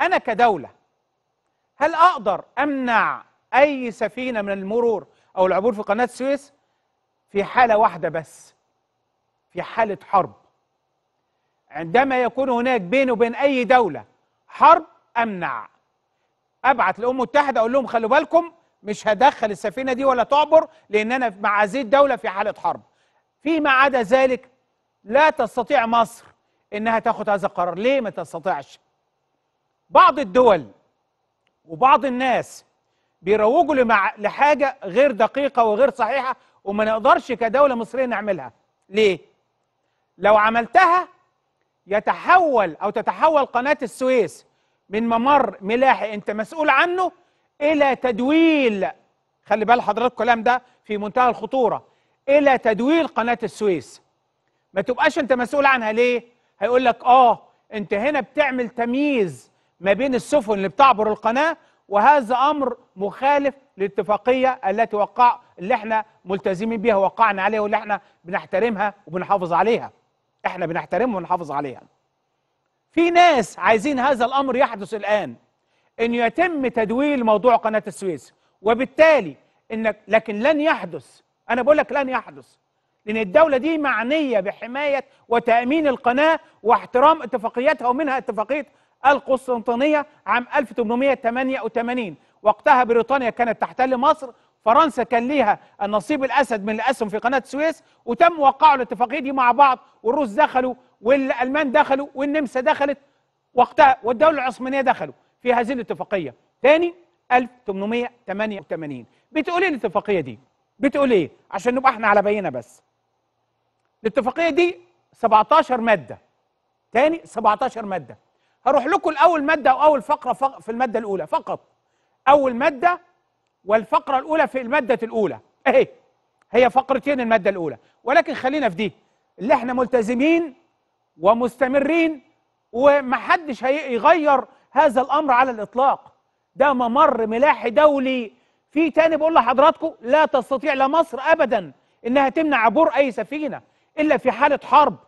انا كدوله هل اقدر امنع اي سفينه من المرور او العبور في قناه السويس في حاله واحده بس في حاله حرب عندما يكون هناك بيني وبين اي دوله حرب امنع ابعت للامم المتحده اقول لهم خلوا بالكم مش هدخل السفينه دي ولا تعبر لان انا مع هذه الدوله في حاله حرب فيما عدا ذلك لا تستطيع مصر انها تاخذ هذا القرار ليه ما تستطيعش بعض الدول وبعض الناس بيروجوا لحاجه غير دقيقه وغير صحيحه وما نقدرش كدوله مصريه نعملها ليه لو عملتها يتحول او تتحول قناه السويس من ممر ملاحي انت مسؤول عنه الى تدويل خلي بال حضراتكم الكلام ده في منتهى الخطوره الى تدويل قناه السويس ما تبقاش انت مسؤول عنها ليه هيقول لك اه انت هنا بتعمل تمييز ما بين السفن اللي بتعبر القناة وهذا أمر مخالف للاتفاقية التي وقع اللي احنا ملتزمين بيها وقعنا عليها واللي احنا بنحترمها وبنحافظ عليها احنا بنحترمها ونحافظ عليها في ناس عايزين هذا الأمر يحدث الآن أن يتم تدويل موضوع قناة السويس وبالتالي انك لكن لن يحدث انا بقول لك لن يحدث لان الدوله دي معنيه بحمايه وتامين القناه واحترام اتفاقياتها ومنها اتفاقيه القسطنطينية عام 1888 وقتها بريطانيا كانت تحتل مصر فرنسا كان ليها النصيب الاسد من الاسهم في قناه السويس وتم وقعوا الاتفاقيه دي مع بعض والروس دخلوا والالمان دخلوا والنمسا دخلت وقتها والدوله العثمانيه دخلوا في هذه الاتفاقيه تاني 1888 بتقول ايه الاتفاقيه دي بتقول ايه عشان نبقى احنا على بينه بس الاتفاقيه دي 17 ماده تاني 17 ماده هروح لكم لاول ماده او اول فقره في الماده الاولى فقط اول ماده والفقره الاولى في الماده الاولى اهي هي فقرتين الماده الاولى ولكن خلينا في دي اللي احنا ملتزمين ومستمرين ومحدش هيغير هذا الامر على الاطلاق ده ممر ملاحي دولي في تاني بقول لحضراتكم لا تستطيع لا مصر ابدا انها تمنع عبور اي سفينه الا في حاله حرب